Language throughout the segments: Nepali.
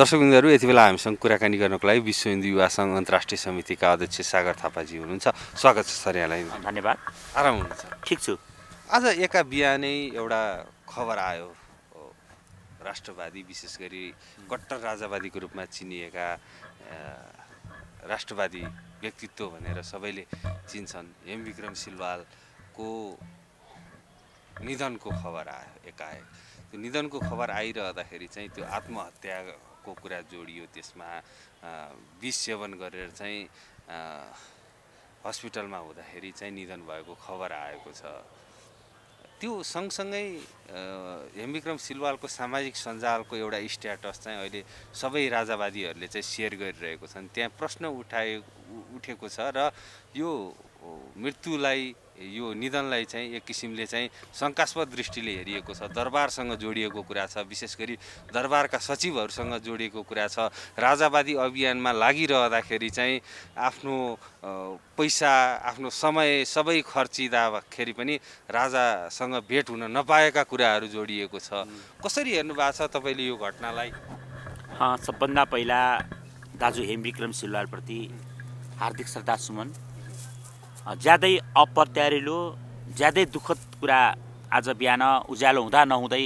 दर्शकबिन्दुहरू यति बेला हामीसँग कुराकानी गर्नको लागि विश्व हिन्दू युवा सङ्घ अन्तर्राष्ट्रिय समितिका अध्यक्ष सागर थापाजी हुनुहुन्छ स्वागत छ सर यहाँलाई धन्यवाद आराम हुनुहुन्छ ठिक छु आज एका बिहानै एउटा खबर आयो राष्ट्रवादी विशेष गरी कट्टर राजावादीको रूपमा चिनिएका राष्ट्रवादी व्यक्तित्व भनेर सबैले चिन्छन् एम विक्रम सिलवालको निधनको खबर आयो एकाएक त्यो निधनको खबर आइरहँदाखेरि चाहिँ त्यो आत्महत्या को कुरा जोडियो त्यसमा विष सेवन गरेर चाहिँ हस्पिटलमा हुँदाखेरि चाहिँ निधन भएको खबर आएको छ त्यो सँगसँगै हेमविक्रम सिलवालको सामाजिक सञ्जालको एउटा स्ट्याटस चाहिँ अहिले सबै राजावादीहरूले चाहिँ सेयर गरिरहेको छन् त्यहाँ प्रश्न उठाए उठेको छ र यो मृत्युलाई यो निधनलाई चाहिँ एक किसिमले चाहिँ शङ्कास्पद दृष्टिले हेरिएको छ दरबारसँग जोडिएको कुरा छ विशेष गरी दरबारका सचिवहरूसँग जोडिएको कुरा छ राजावादी अभियानमा लागिरहँदाखेरि चाहिँ आफ्नो पैसा आफ्नो समय सबै खर्चिँदाखेरि पनि राजासँग भेट हुन नपाएका कुराहरू जोडिएको छ कसरी हेर्नु भएको छ तपाईँले यो घटनालाई सबभन्दा पहिला दाजु हेम विक्रम सिलवारप्रति हार्दिक श्रद्धा सुमन ज्यादै अपत्यारिलो ज्यादै दुःखद कुरा आज बिहान उज्यालो हुँदा नहुँदै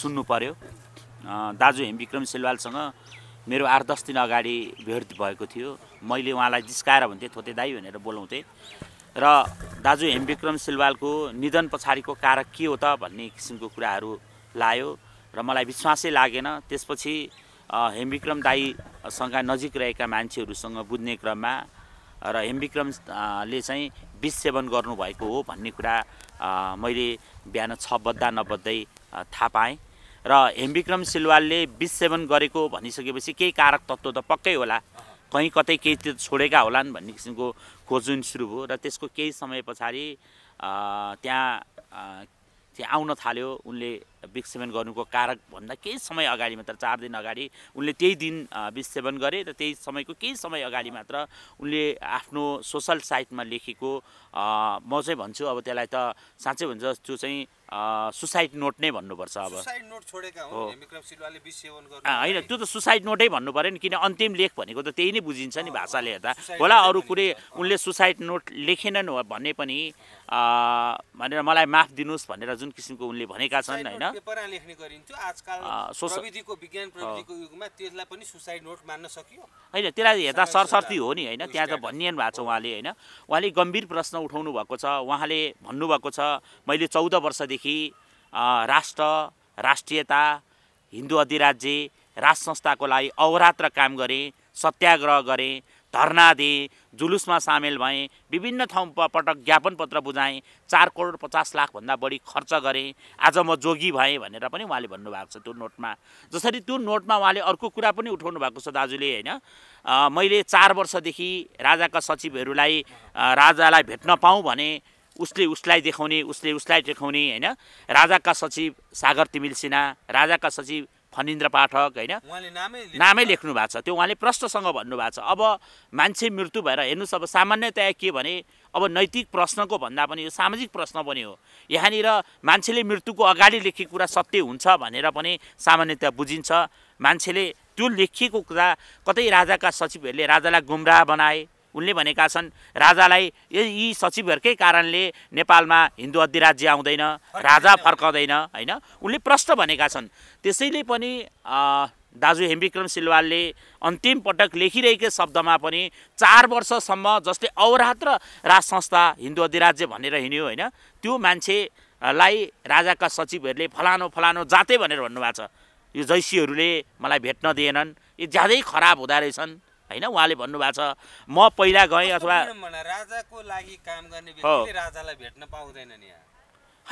सुन्नु पर्यो दाजु हेमविक्रम सिलवालसँग मेरो आठ दस दिन अगाडि भेट भएको थियो मैले उहाँलाई जिस्काएर भन्थेँ थोते दाई भनेर बोलाउँथेँ र दाजु हेमविक्रम सिलवालको निधन पछाडिको कारक के हो त भन्ने किसिमको कुराहरू लायो र मलाई विश्वासै लागेन त्यसपछि हेमविक्रम दाईसँग नजिक रहेका मान्छेहरूसँग बुझ्ने क्रममा र हेमविक्रमले चाहिँ बिस सेवन गर्नुभएको हो भन्ने कुरा मैले बिहान छ बद्दा नबद्दै थाहा पाएँ र हेमविक्रम सिलवालले बिस सेवन गरेको भनिसकेपछि केही कारक तत्त्व त पक्कै होला कहीँ कतै केही त्यो छोडेका होलान् भन्ने किसिमको खोजुन सुरु भयो र त्यसको केही समय पछाडि त्यहाँ त्यहाँ आउन थाल्यो उनले सेवन गर्नुको कारक भन्दा केही समय अगाडि मात्र चार दिन अगाडि उनले त्यही दिन सेवन गरे र त्यही समयको केही समय अगाडि मात्र उनले आफ्नो सोसल साइटमा लेखेको म चाहिँ भन्छु अब त्यसलाई त साँच्चै भन्छ त्यो चाहिँ सुसाइड नोट नै भन्नुपर्छ अब होइन त्यो त सुसाइड नोटै भन्नु पऱ्यो नि किन अन्तिम लेख भनेको त त्यही नै बुझिन्छ नि भाषाले हेर्दा होला अरू कुरै उनले सुसाइड नोट लेखेनन् भने पनि भनेर मलाई माफ दिनुहोस् भनेर जुन किसिमको उनले भनेका छन् होइन पेपरमा होइन त्यसलाई हेर्दा सरसर्ती हो नि होइन त्यहाँ त भनिहाल्नु भएको छ उहाँले होइन उहाँले गम्भीर प्रश्न उठाउनु भएको छ उहाँले भन्नुभएको छ मैले चौध वर्षदेखि राष्ट्र राष्ट्रियता हिन्दू अधिराज्य राज संस्थाको लागि अवरात्र काम गरेँ सत्याग्रह गरेँ धर्ना दिए जुलुसमा सामेल भएँ विभिन्न ठाउँ पटक ज्ञापन पत्र बुझाएँ चार करोड पचास लाखभन्दा बढी खर्च गरेँ आज म जोगी भएँ भनेर पनि उहाँले भन्नुभएको छ त्यो नोटमा जसरी त्यो नोटमा उहाँले अर्को कुरा पनि उठाउनु भएको छ दाजुले होइन मैले चार वर्षदेखि राजाका सचिवहरूलाई राजालाई भेट्न पाऊँ भने उसले उसलाई देखाउने उसले उसलाई देखाउने होइन राजाका सचिव सागर तिमिल सिन्हा राजाका सचिव फनिन्द्र पाठक होइन नामै लेख्नु भएको छ त्यो उहाँले प्रश्नसँग भन्नुभएको छ अब मान्छे मृत्यु भएर हेर्नुहोस् अब सामान्यतया के भने अब नैतिक प्रश्नको भन्दा पनि यो सामाजिक प्रश्न पनि हो यहाँनिर मान्छेले मृत्युको अगाडि लेखेको कुरा सत्य हुन्छ भनेर पनि सामान्यतया बुझिन्छ मान्छेले त्यो लेखिएको कुरा कतै राजाका सचिवहरूले राजालाई गुमराह बनाए उनले भनेका छन् राजालाई यी सचिवहरूकै कारणले नेपालमा हिन्दू अधिराज्य आउँदैन राजा फर्काउँदैन होइन उनले प्रश्न भनेका छन् त्यसैले पनि दाजु हेमविक्रम सिलवालले अन्तिम पटक लेखिरहेकै शब्दमा पनि चार वर्षसम्म जसले औरात र राज संस्था हिन्दू अधिराज्य भनेर हिँड्यो होइन त्यो मान्छेलाई राजाका सचिवहरूले फलानो फलानो जाते भनेर भन्नुभएको छ यो जैसीहरूले मलाई भेट्न दिएनन् यी ज्यादै खराब हुँदो रहेछन् होइन उहाँले भन्नुभएको छ म पहिला गएँ अथवा राजाको लागि काम गर्ने राजालाई भेट्न पाउँदैन नि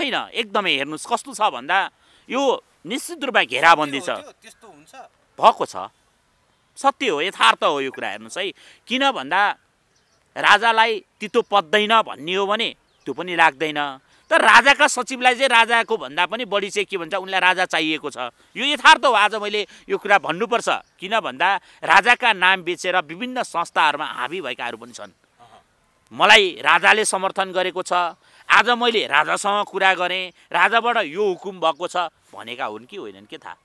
होइन एकदमै हेर्नुहोस् कस्तो छ भन्दा यो निश्चित रूपमा घेराबन्दी छ त्यस्तो हुन्छ भएको छ सत्य हो यथार्थ हो यो कुरा हेर्नुहोस् है किन भन्दा राजालाई तितो पत्दैन भन्ने हो भने त्यो पनि लाग्दैन तर राजाका सचिवलाई चाहिँ राजाको भन्दा पनि बढी चाहिँ के भन्छ उनलाई राजा चाहिएको छ यो यथार्थ हो आज मैले यो कुरा भन्नुपर्छ किन भन्दा राजाका नाम बेचेर विभिन्न संस्थाहरूमा हाबी भएकाहरू पनि छन् मलाई राजाले समर्थन गरेको छ आज मैले राजासँग कुरा गरेँ राजाबाट यो हुकुम भएको छ भनेका हुन् कि होइनन् के थाहा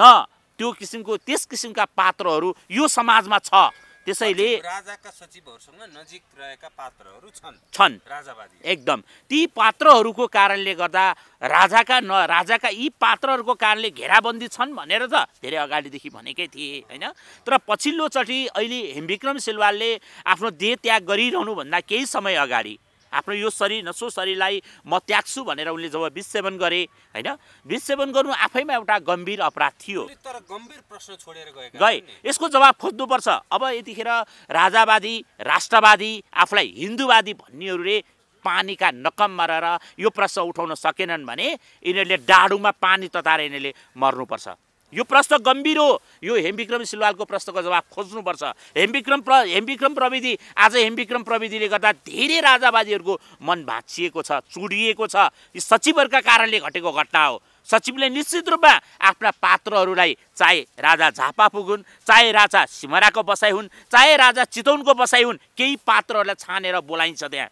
न त्यो किसिमको त्यस किसिमका पात्रहरू यो समाजमा छ त्यसैले राजाका सचिवहरूसँग नजिक रहेका पात्रहरू छन् छन् राजावादी एकदम ती पात्रहरूको कारणले गर्दा राजाका न राजाका यी पात्रहरूको कारणले घेराबन्दी छन् भनेर त धेरै अगाडिदेखि भनेकै थिए होइन तर पछिल्लोचोटि अहिले हेमविक्रम सिलवालले आफ्नो देह त्याग गरिरहनुभन्दा केही समय अगाडि आफ्नो यो शरीर नसो शरीरलाई म त्याग्छु भनेर उनले जब विष गरे होइन विष गर्नु आफैमा एउटा गम्भीर अपराध थियो तर गम्भीर प्रश्न छोडेर गए गए यसको जवाब खोज्नुपर्छ अब यतिखेर राजावादी राष्ट्रवादी आफूलाई हिन्दूवादी भन्नेहरूले पानीका नकम रहेर यो प्रश्न उठाउन सकेनन् भने यिनीहरूले डाडुमा पानी तताएर यिनीहरूले मर्नुपर्छ यो प्रश्न गम्भीर हो यो हेमविक्रम सिलवालको प्रश्नको जवाब खोज्नुपर्छ हेमविक्रम प्र हेमविक्रम प्रविधि आज हेमविक्रम प्रविधिले गर्दा धेरै राजावादीहरूको मन भाँचिएको छ चुडिएको छ यो सचिवहरूका कारणले घटेको घटना हो सचिवले निश्चित रूपमा आफ्ना पात्रहरूलाई चाहे राजा झापा पुगुन् चाहे राजा सिमराको बसाइ हुन् चाहे राजा चितौनको बसाइ हुन् केही पात्रहरूलाई छानेर बोलाइन्छ त्यहाँ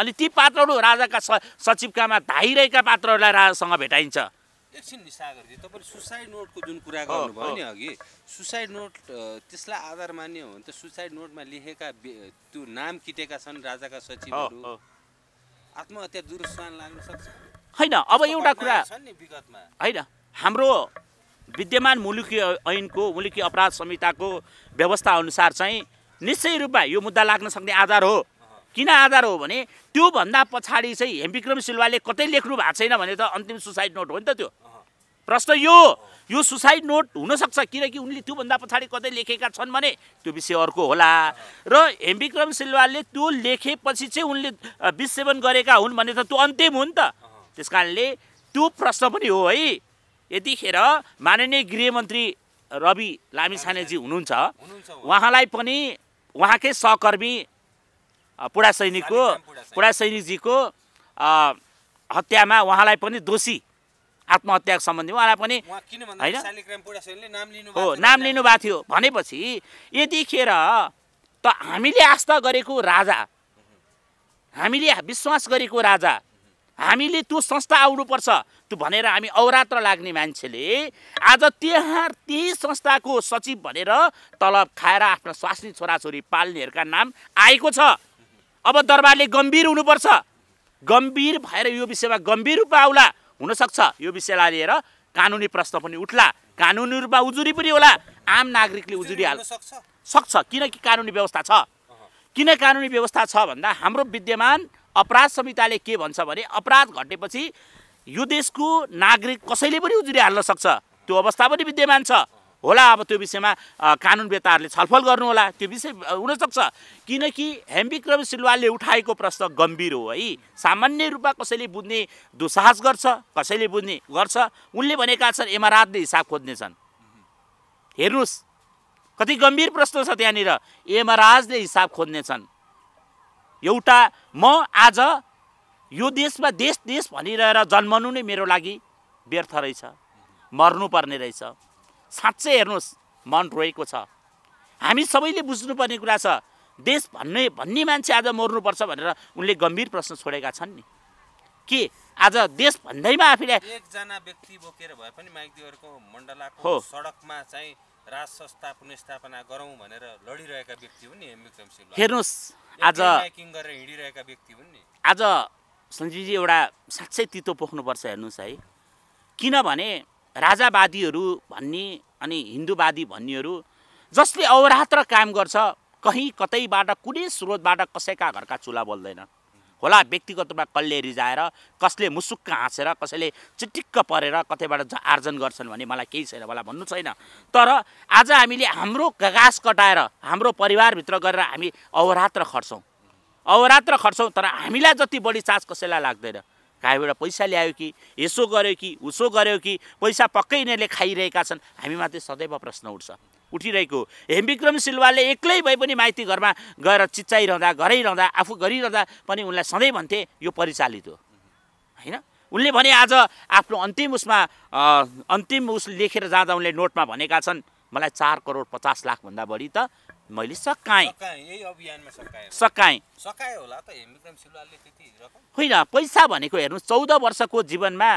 अनि ती पात्रहरू राजाका सचिवकामा धाइरहेका पात्रहरूलाई राजासँग भेटाइन्छ एकछिन नि सागरजी तपाईँले सुसाइड नोटको जुन कुरा गर्नुभयो नि अघि सुसाइड नोट त्यसलाई आधार मान्य हो भने त सुसाइड नोटमा लेखेका त्यो नाम किटेका छन् राजाका सचिवहरू आत्महत्या दुरुस्तान लाग्न सक्छ होइन अब एउटा कुरा विगतमा होइन हाम्रो विद्यमान मुलुकी ऐनको मुलुकी अपराध संहिताको व्यवस्था अनुसार चाहिँ निश्चय रूपमा यो मुद्दा लाग्न सक्ने आधार हो किन आधार हो भने त्योभन्दा पछाडि चाहिँ हेमविक्रम सिल्वाले कतै लेख्नु भएको छैन भने त अन्तिम सुसाइड नोट हो नि त त्यो प्रश्न यो यो सुसाइड नोट हुनसक्छ किनकि उनले त्योभन्दा पछाडि कतै लेखेका छन् भने त्यो विषय अर्को होला र एम विक्रम सिल्वालले त्यो लेखेपछि चाहिँ उनले विष सेवन गरेका हुन् भने त त्यो अन्तिम हुन् त त्यस कारणले त्यो प्रश्न पनि हो है यतिखेर माननीय गृहमन्त्री रवि लामिछानेजी हुनुहुन्छ उहाँलाई पनि उहाँकै सहकर्मी पुरा सैनिकको पुरा सैनिकजीको हत्यामा उहाँलाई पनि दोषी आत्महत्याको सम्बन्धी उहाँलाई पनि होइन हो नाम लिनुभएको थियो भनेपछि यतिखेर त हामीले आस्था गरेको राजा हामीले विश्वास गरेको राजा हामीले त्यो संस्था आउनुपर्छ त्यो भनेर हामी औरात्र लाग्ने मान्छेले आज त्यहाँ त्यही संस्थाको सचिव भनेर तलब खाएर आफ्नो स्वास्नी छोराछोरी पाल्नेहरूका नाम आएको छ अब दरबारले गम्भीर हुनुपर्छ गम्भीर भएर यो विषयमा गम्भीर रूपमा आउला हुनसक्छ यो विषयलाई लिएर कानुनी प्रश्न पनि उठ्ला कानुनी रूपमा उजुरी पनि होला आम नागरिकले उजुरी हाल्न सक्छ किनकि कानुनी व्यवस्था छ किन कानुनी व्यवस्था छ भन्दा हाम्रो विद्यमान अपराध संहिताले के भन्छ भने अपराध घटेपछि यो देशको नागरिक कसैले पनि उजुरी हाल्न सक्छ त्यो अवस्था पनि विद्यमान छ होला अब त्यो विषयमा कानुन बेताहरूले छलफल गर्नुहोला त्यो विषय हुनसक्छ किनकि हेमविक्रम सिलवालले उठाएको प्रश्न गम्भीर हो है सामान्य रूपमा कसैले बुझ्ने दुस्साहस गर्छ कसैले बुझ्ने गर्छ उनले भनेका छन् इमारातले हिसाब खोज्नेछन् हेर्नुहोस् कति गम्भीर प्रश्न छ त्यहाँनिर एमराजले हिसाब खोज्नेछन् एउटा म आज यो देशमा देश देश भनिरहेर जन्मनु नै मेरो लागि व्यर्थ रहेछ मर्नुपर्ने रहेछ साँच्चै हेर्नुहोस् मन रोएको छ हामी सबैले बुझ्नुपर्ने कुरा छ देश भन्ने भन्ने मान्छे आज मर्नुपर्छ भनेर उनले गम्भीर प्रश्न छोडेका छन् नि के आज देश भन्दैमा आफैले एकजना व्यक्ति बोकेर भए पनि माइतीहरूको मण्डलाको सडकमा चाहिँ राज संस्था पुनस्थापना गरौँ भनेर लडिरहेका व्यक्ति हुन् नि हेर्नुहोस् आज गरेर हिँडिरहेका व्यक्ति हुन् नि आज सञ्जीवजी एउटा साँच्चै तितो पोख्नुपर्छ हेर्नुहोस् है किनभने राजावादीहरू भन्ने अनि हिन्दूवादी भन्नेहरू जसले अवरात्र काम गर्छ कहीँ कतैबाट कुनै स्रोतबाट कसैका घरका चुला बोल्दैन होला व्यक्तिगत रूपमा कसले रिजाएर कसले मुसुक्क हाँसेर कसैले चिटिक्क परेर कतैबाट आर्जन गर्छन् भने मलाई केही छैन मलाई भन्नु छैन तर आज हामीले हाम्रो घाँस कटाएर हाम्रो परिवारभित्र गरेर हामी अवरात्र खट्छौँ अवरात्र खट्छौँ तर हामीलाई जति बढी चार्ज कसैलाई लाग्दैन कहाँबाट पैसा ल्यायो कि यसो गर्यो कि उसो गर्यो कि पैसा पक्कै यिनीहरूले खाइरहेका छन् हामीमा त्यो सदैव प्रश्न उठ्छ उठिरहेको हेमविक्रम सिल्वाले एक्लै भए पनि माइती घरमा गएर चिच्चाइरहँदा गराइरहँदा आफू गरिरहँदा पनि उनलाई सधैँ भन्थे यो परिचालित हो होइन उनले भने आज आफ्नो अन्तिम उसमा अन्तिम उस लेखेर जाँदा उनले नोटमा भनेका छन् मलाई चार करोड पचास लाखभन्दा बढी त मैले सकाएँ सकाएँ होइन पैसा भनेको हेर्नु चौध वर्षको जीवनमा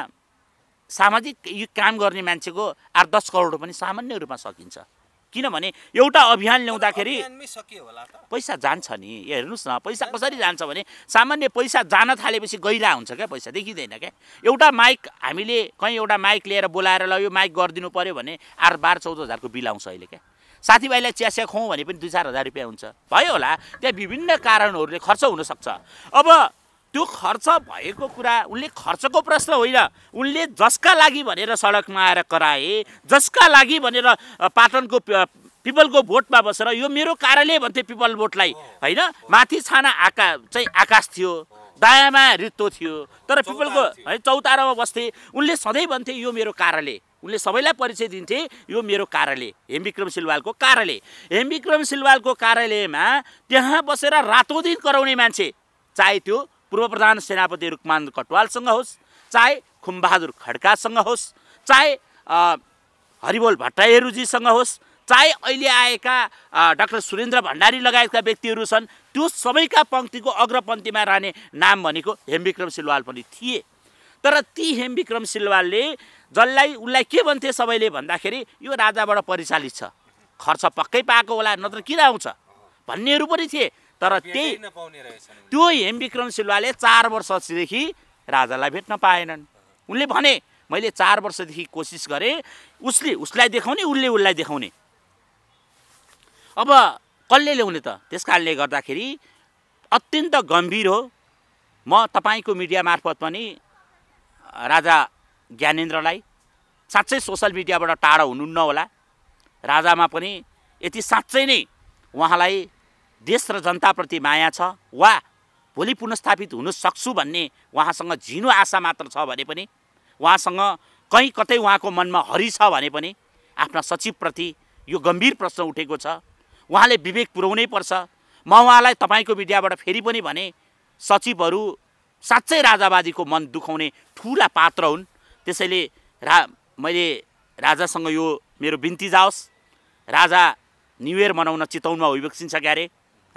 सामाजिक यो काम गर्ने मान्छेको आठ दस करोड पनि सामान्य रूपमा सकिन्छ किनभने एउटा अभियान ल्याउँदाखेरि पैसा जान्छ नि हेर्नुहोस् न पैसा कसरी जान्छ भने सामान्य पैसा जान थालेपछि गहिला हुन्छ क्या पैसा देखिँदैन क्या एउटा माइक हामीले कहीँ एउटा माइक लिएर बोलाएर ल यो माइक गरिदिनु पऱ्यो भने आठ बाह्र चौध हजारको बिल आउँछ अहिले क्या साथीभाइलाई चियासिया खुवाउँ भने पनि दुई चार हजार रुपियाँ हुन्छ भयो होला त्यहाँ विभिन्न कारणहरूले खर्च हुनसक्छ अब त्यो खर्च भएको कुरा उनले खर्चको प्रश्न होइन उनले जसका लागि भनेर सडकमा आएर कराए जसका लागि भनेर पाटनको पिपलको भोटमा बसेर यो मेरो कारणले भन्थे पिपल भोटलाई होइन माथि छाना आका चाहिँ आकाश थियो दायाँमा रित्तो थियो तर पिपलको है चौतारामा बस्थे उनले सधैँ भन्थे यो मेरो कारणले उनले सबैलाई परिचय दिन्थे यो मेरो कार्यालय हेमविक्रम सिलवालको कार्यालय हेमविक्रम सिलवालको कार्यालयमा त्यहाँ बसेर रातो दिन कराउने मान्छे चाहे त्यो पूर्व प्रधान सेनापति रुकमान कटवालसँग होस् चाहे खुमबहादुर खड्कासँग होस् चाहे हरिबोल भट्टाईहरूजीसँग होस् चाहे अहिले आएका डाक्टर सुरेन्द्र भण्डारी लगायतका व्यक्तिहरू छन् त्यो सबैका पङ्क्तिको अग्रपङ्क्तिमा रहने नाम भनेको हेमविक्रम सिलवाल पनि थिए तर ती हेमविक्रम सिल्वालले सिलवालले जसलाई उसलाई के भन्थे सबैले भन्दाखेरि यो राजाबाट परिचालित छ खर्च पक्कै पाएको होला नत्र किन आउँछ भन्नेहरू पनि थिए तर त्यही त्यो हेमविक्रम सिलवालले चार वर्षदेखि राजालाई भेट्न पाएनन् उनले भने मैले चार वर्षदेखि कोसिस गरेँ उसले उसलाई देखाउने उसले उसलाई देखाउने अब कसले ल्याउने त त्यस कारणले गर्दाखेरि अत्यन्त गम्भीर हो म तपाईँको मिडिया मार्फत पनि राजा ज्ञानेन्द्रलाई साँच्चै सोसल मिडियाबाट टाढो हुनुहुन्न होला राजामा पनि यति साँच्चै नै उहाँलाई देश र जनताप्रति माया छ वा भोलि पुनस्थापित हुन सक्छु भन्ने उहाँसँग झिनो आशा मात्र छ भने पनि उहाँसँग कहीँ कतै उहाँको मनमा हरि छ भने पनि आफ्ना सचिवप्रति यो गम्भीर प्रश्न उठेको छ उहाँले विवेक पुर्याउनै पर्छ म उहाँलाई तपाईँको मिडियाबाट फेरि पनि भने सचिवहरू साँच्चै राजावादीको मन दुखाउने ठुला पात्र हुन् त्यसैले रा मैले राजासँग यो मेरो बिन्ती जाओस् राजा न्यु इयर मनाउन चितौनमा होइबक्सिन्छ क्यारे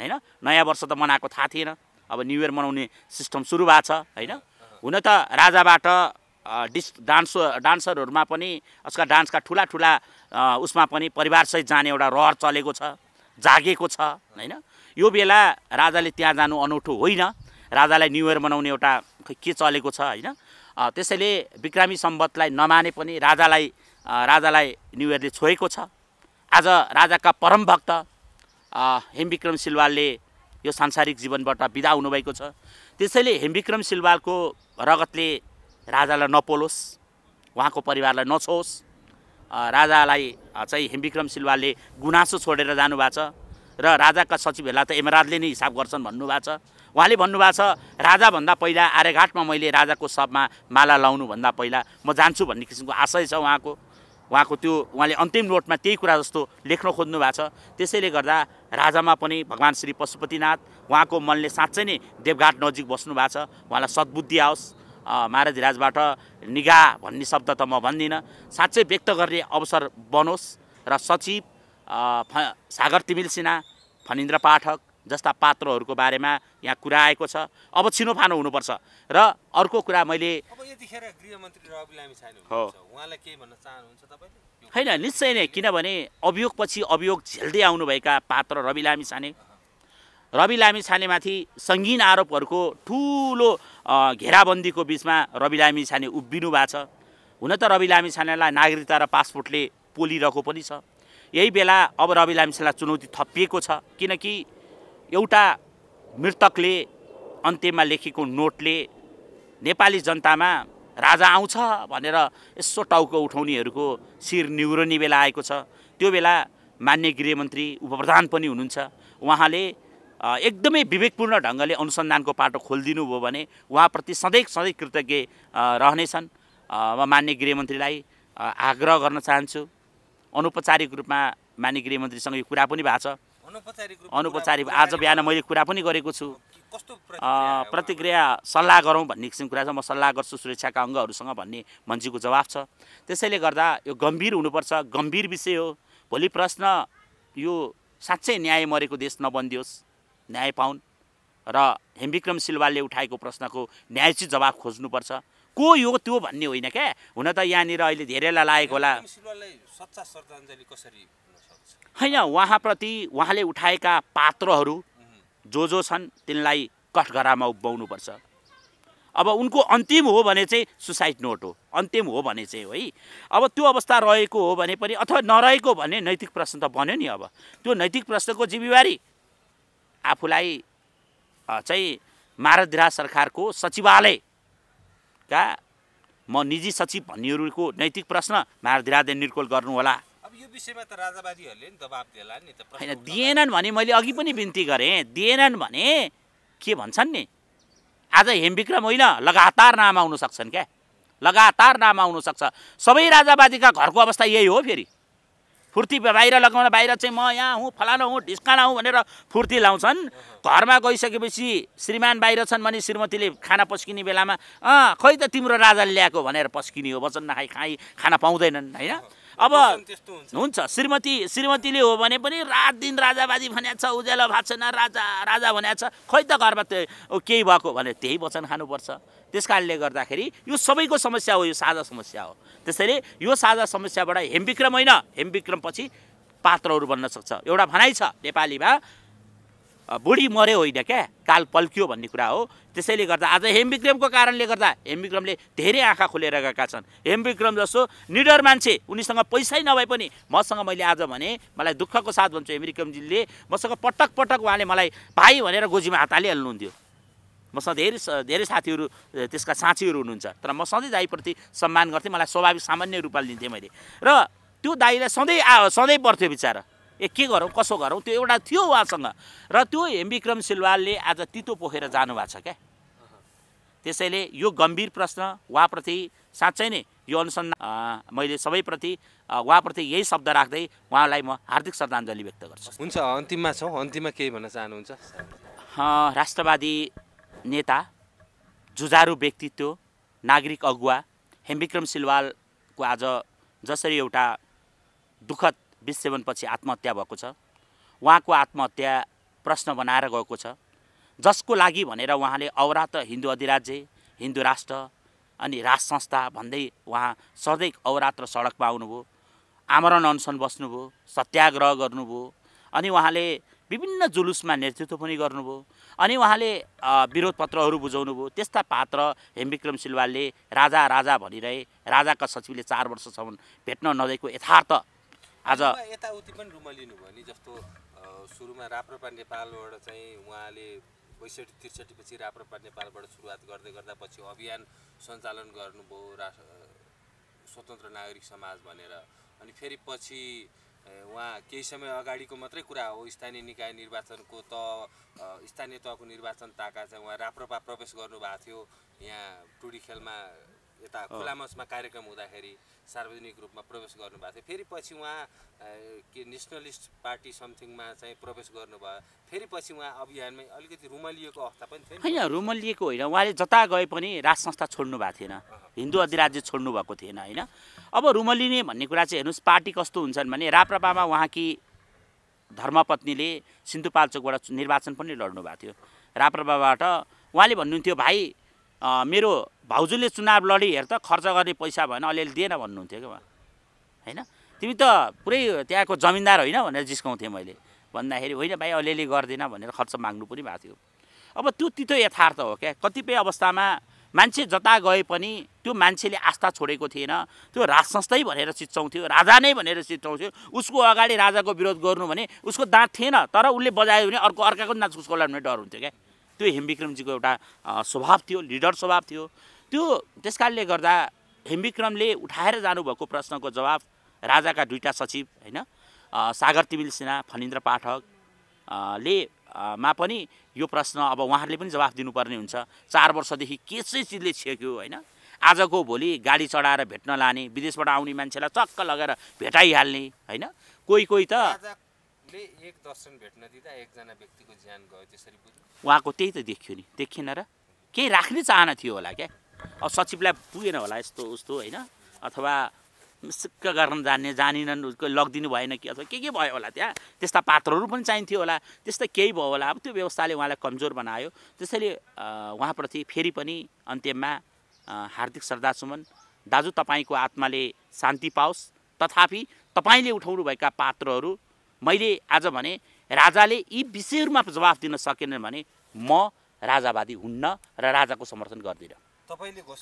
होइन नयाँ वर्ष त मनाएको थाहा थिएन अब न्यु इयर मनाउने सिस्टम सुरु भएको छ होइन हुन त राजाबाट डिस् डान्स डान्सरहरूमा पनि उसका डान्सका ठुला ठुला उसमा पनि परिवारसहित जाने एउटा रहर चलेको छ जागेको छ होइन यो बेला राजाले त्यहाँ जानु अनौठो होइन राजालाई न्यु इयर मनाउने एउटा के चलेको छ होइन त्यसैले विक्रमी सम्बतलाई नमाने पनि राजालाई राजालाई न्यु इयरले छोएको छ आज राजाका परम भक्त हेमविक्रम सिलवालले यो सांसारिक जीवनबाट बिदा हुनुभएको छ त्यसैले हेमविक्रम सिलवालको रगतले राजालाई नपोलोस् उहाँको परिवारलाई नछोस् राजालाई चाहिँ हेमविक्रम सिलवालले गुनासो छोडेर जानुभएको छ र राजाका सचिवहरूलाई त एमराजले नै हिसाब गर्छन् भन्नुभएको छ उहाँले भन्नुभएको छ राजाभन्दा पहिला आर्यघाटमा मैले राजाको शबमा माला लाउनुभन्दा पहिला म जान्छु भन्ने किसिमको आशय छ उहाँको उहाँको त्यो उहाँले अन्तिम नोटमा त्यही कुरा जस्तो लेख्न खोज्नु भएको छ त्यसैले गर्दा राजामा पनि भगवान् श्री पशुपतिनाथ उहाँको मनले साँच्चै नै देवघाट नजिक बस्नु भएको छ उहाँलाई सद्बुद्धि आओस् महाराजराजबाट निगा भन्ने शब्द त म भन्दिनँ साँच्चै व्यक्त गर्ने अवसर बनोस् र सचिव सागर तिमिल सिन्हा फनिन्द्र पाठक जस्ता पात्रहरूको बारेमा यहाँ कुरा आएको छ अब छिनोफानो हुनुपर्छ र अर्को कुरा मैले होइन निश्चय नै किनभने अभियोगपछि अभियोग झेल्दै आउनुभएका पात्र रवि लामी छाने रवि लामी छानेमाथि सङ्गीन आरोपहरूको ठुलो घेराबन्दीको बिचमा रवि लामी छाने उभिनु भएको छ हुन त रवि लामी छानेलाई नागरिकता र पासपोर्टले पोलिरहेको पनि छ यही बेला अब रवि लामी छानेलाई चुनौती थपिएको छ किनकि एउटा मृतकले अन्त्यमा लेखेको नोटले नेपाली जनतामा राजा आउँछ भनेर यसो टाउको उठाउनेहरूको शिर निहुरने बेला आएको छ त्यो बेला मान्य गृहमन्त्री उपप्रधान पनि हुनुहुन्छ उहाँले एकदमै विवेकपूर्ण ढङ्गले अनुसन्धानको पाटो खोलिदिनु भयो भने उहाँप्रति सधैँ सधैँ कृतज्ञ रहनेछन् म मान्य गृहमन्त्रीलाई आग्रह गर्न चाहन्छु अनौपचारिक रूपमा मान्य गृहमन्त्रीसँग यो कुरा पनि भएको छ अनौपचारिक आज बिहान मैले कुरा पनि गरेको छु प्रतिक्रिया सल्लाह गरौँ भन्ने किसिम कुरा छ म सल्लाह गर्छु सुरक्षाका अङ्गहरूसँग भन्ने मन्जीको जवाब छ त्यसैले गर्दा यो गम्भीर हुनुपर्छ गम्भीर विषय हो भोलि प्रश्न यो साँच्चै न्याय मरेको देश नबनिदियोस् न्याय पाउन् र हेमविक्रम सिलवालले उठाएको प्रश्नको न्यायचित जवाब खोज्नुपर्छ को यो त्यो भन्ने होइन क्या हुन त यहाँनिर अहिले धेरैलाई लागेको होला सच्चा कसरी होइन उहाँप्रति उहाँले उठाएका पात्रहरू जो जो छन् तिनलाई कठघरामा उभ्याउनुपर्छ अब उनको अन्तिम हो भने चाहिँ सुसाइड नोट हो अन्तिम हो भने चाहिँ है अब त्यो अवस्था रहेको हो भने पनि अथवा नरहेको भने नैतिक प्रश्न त बन्यो नि अब त्यो नैतिक प्रश्नको जिम्मेवारी आफूलाई चाहिँ मारधिरा सरकारको सचिवालयका म निजी सचिव भन्नेहरूको नैतिक प्रश्न मारधिराले निर्कोल गर्नुहोला यो विषयमा त राजावादीहरूले दबाब दिएला नि त होइन दिएनन् भने मैले अघि पनि बिन्ती गरेँ दिएनन् भने के भन्छन् नि आज हेमविक्रम होइन लगातार नाम आउन सक्छन् क्या लगातार नाम आउन सक्छ सबै राजावादीका घरको अवस्था यही हो फेरि फुर्ती बाहिर लगाउन बाहिर चाहिँ म यहाँ हुँ फलाना हुँ ढिस्काना हुँ भनेर फुर्ती लाउँछन् घरमा गइसकेपछि श्रीमान बाहिर छन् भने श्रीमतीले खाना पस्किने बेलामा अँ खै त तिम्रो राजाले ल्याएको भनेर पस्किने हो वचन नखाइ खाइ खाना पाउँदैनन् होइन अब हुन्छ श्रीमती श्रीमतीले हो भने पनि रात दिन राजाबाजी भन्या छ उज्यालो भएको छैन राजा राजा भन्या छ खै त घरमा केही भएको भने त्यही वचन खानुपर्छ त्यस कारणले गर्दाखेरि यो सबैको समस्या हो यो साझा समस्या हो त्यसैले यो साझा समस्याबाट हेमविक्रम होइन हेमविक्रम पछि पात्रहरू बन्न सक्छ एउटा भनाइ छ नेपालीमा बुढी मऱ्यो होइन क्या काल पल्कियो भन्ने कुरा हो त्यसैले गर्दा आज हेमविक्रमको कारणले गर्दा हेमविक्रमले धेरै आँखा खोलेर गएका छन् हेमविक्रम जस्तो निडर मान्छे उनीसँग पैसै नभए पनि मसँग मैले आज भने मलाई दुःखको साथ भन्छु हेमविक्रमजीले मसँग पटक पटक उहाँले मलाई भाइ भनेर गोजीमा हात हालिहाल्नुहुन्थ्यो मसँग धेरै धेरै साथीहरू त्यसका साँचीहरू हुनुहुन्छ तर म सधैँ दाईप्रति सम्मान गर्थेँ मलाई स्वाभाविक सामान्य रूपमा लिन्थेँ मैले र त्यो दाईलाई सधैँ आ सधैँ पर्थ्यो बिचरा ए के गरौँ कसो गरौँ त्यो एउटा थियो उहाँसँग र त्यो हेमविक्रम सिलवालले आज तितो पोखेर जानुभएको छ क्या त्यसैले यो गम्भीर प्रश्न उहाँप्रति साँच्चै नै यो अनुसन्धान मैले सबैप्रति उहाँप्रति यही शब्द राख्दै उहाँलाई म हार्दिक श्रद्धाञ्जली व्यक्त गर्छु हुन्छ अन्तिममा छौँ अन्तिममा केही भन्न चाहनुहुन्छ राष्ट्रवादी नेता जुजारु व्यक्तित्व नागरिक अगुवा हेमविक्रम सिलवालको आज जसरी एउटा दुःखद बिस आत्महत्या भएको छ उहाँको आत्महत्या प्रश्न बनाएर गएको छ जसको लागि भनेर उहाँले औरा त हिन्दू अधिराज्य हिन्दू राष्ट्र अनि राज संस्था भन्दै उहाँ सधैँ औरात र सडकमा आउनुभयो आमरण अनसन बस्नुभयो सत्याग्रह गर्नुभयो अनि उहाँले विभिन्न जुलुसमा नेतृत्व पनि गर्नुभयो अनि उहाँले पत्रहरू बुझाउनुभयो त्यस्ता पात्र हेमविक्रम सिलवालले राजा राजा भनिरहे राजाका सचिवले चार वर्षसम्म भेट्न नदिएको यथार्थ आज यताउति पनि लिनु लिनुभयो नि जस्तो सुरुमा राप्रपा नेपालबाट चाहिँ उहाँले बैसठी त्रिसठी पछि राप्रपा नेपालबाट सुरुवात गर्दै गर्दा पछि अभियान सञ्चालन गर्नुभयो राष्ट्र स्वतन्त्र नागरिक समाज भनेर अनि फेरि पछि उहाँ केही समय अगाडिको मात्रै कुरा हो स्थानीय निकाय निर्वाचनको त स्थानीय तहको निर्वाचन ताका चाहिँ उहाँ राप्रपा प्रवेश गर्नुभएको थियो यहाँ टुडी खेलमा यता खुला मञ्चमा कार्यक्रम हुँदाखेरि सार्वजनिक रूपमा प्रवेश गर्नुभएको थियो फेरि पछि उहाँ के नेसनलिस्ट पार्टी समथिङमा चाहिँ प्रवेश गर्नुभयो फेरि पछि उहाँ अभियानमै अलिकति रुमलिएको अवस्था पनि थियो होइन रुमलिएको होइन उहाँले जता गए पनि राज संस्था छोड्नु भएको थिएन हिन्दू अधिराज्य छोड्नु भएको थिएन होइन अब रुमलिने भन्ने कुरा चाहिँ हेर्नुहोस् पार्टी कस्तो हुन्छन् भने राप्रपामा उहाँकी धर्मपत्नीले सिन्धुपाल्चोकबाट निर्वाचन पनि लड्नु भएको थियो राप्रपाबाट उहाँले भन्नुहुन्थ्यो भाइ मेरो भाउजूले चुनाव लडी हेर त खर्च गर्ने पैसा भएन अलिअलि दिएन भन्नुहुन्थ्यो क्या होइन तिमी त पुरै त्यहाँको जमिनदार होइन भनेर जिस्काउँथेँ मैले भन्दाखेरि होइन भाइ अलिअलि गर्दिनँ भनेर खर्च माग्नु पनि भएको थियो अब त्यो तितो यथार्थ हो क्या कतिपय अवस्थामा मान्छे जता गए पनि त्यो मान्छेले आस्था छोडेको थिएन त्यो राजसंस्थै भनेर चिच्चाउँथ्यो राजा नै भनेर चिच्चाउँथ्यो उसको अगाडि राजाको विरोध गर्नु भने उसको दाँत थिएन तर उसले बजायो भने अर्को अर्काको नाच उसको डर हुन्थ्यो क्या त्यो हेमविक्रमजीको एउटा स्वभाव थियो लिडर स्वभाव थियो त्यो त्यस कारणले गर्दा हेमविक्रमले उठाएर जानुभएको प्रश्नको जवाब राजाका दुईवटा सचिव होइन सागर तिमिल सिन्हा फनिन्द्र पाठक ले मा पनि यो प्रश्न अब उहाँहरूले पनि जवाफ दिनुपर्ने हुन्छ चार वर्षदेखि के चाहिँ चिजले छेक्यो होइन आजको भोलि गाडी चढाएर भेट्न लाने विदेशबाट आउने मान्छेलाई चक्क लगेर भेटाइहाल्ने होइन कोही कोही त उहाँको त्यही त देखियो नि देखिएन र केही राख्ने चाहना थियो होला क्या अब सचिवलाई पुगेन होला यस्तो उस्तो होइन अथवा सिक्क गर्न जान्ने जानिनन् उसको लगिदिनु भएन कि अथवा के के भयो होला त्यहाँ त्यस्ता पात्रहरू पनि चाहिन्थ्यो होला त्यस्ता केही भयो होला अब त्यो व्यवस्थाले उहाँलाई कमजोर बनायो त्यसैले उहाँप्रति फेरि पनि अन्त्यमा हार्दिक श्रद्धासुमन दाजु तपाईँको आत्माले शान्ति पाओस् तथापि तपाईँले उठाउनुभएका पात्रहरू मैले आज भने राजाले यी विषयहरूमा जवाफ दिन सकेन भने म राजावादी हुन्न र राजाको समर्थन गर्दिनँ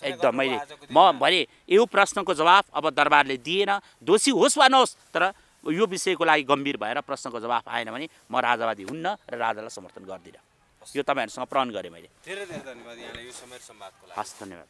एकदम मैले म भने यो प्रश्नको जवाफ अब दरबारले दिएन दोषी होस् वा नहोस् तर यो विषयको लागि गम्भीर भएर प्रश्नको जवाफ आएन भने म राजावादी हुन्न र राजालाई समर्थन गर्दिनँ यो तपाईँहरूसँग प्रण गरेँ मैले धेरै धेरै धन्यवाद यहाँलाई यो समय सम्वादको हस् धन्यवाद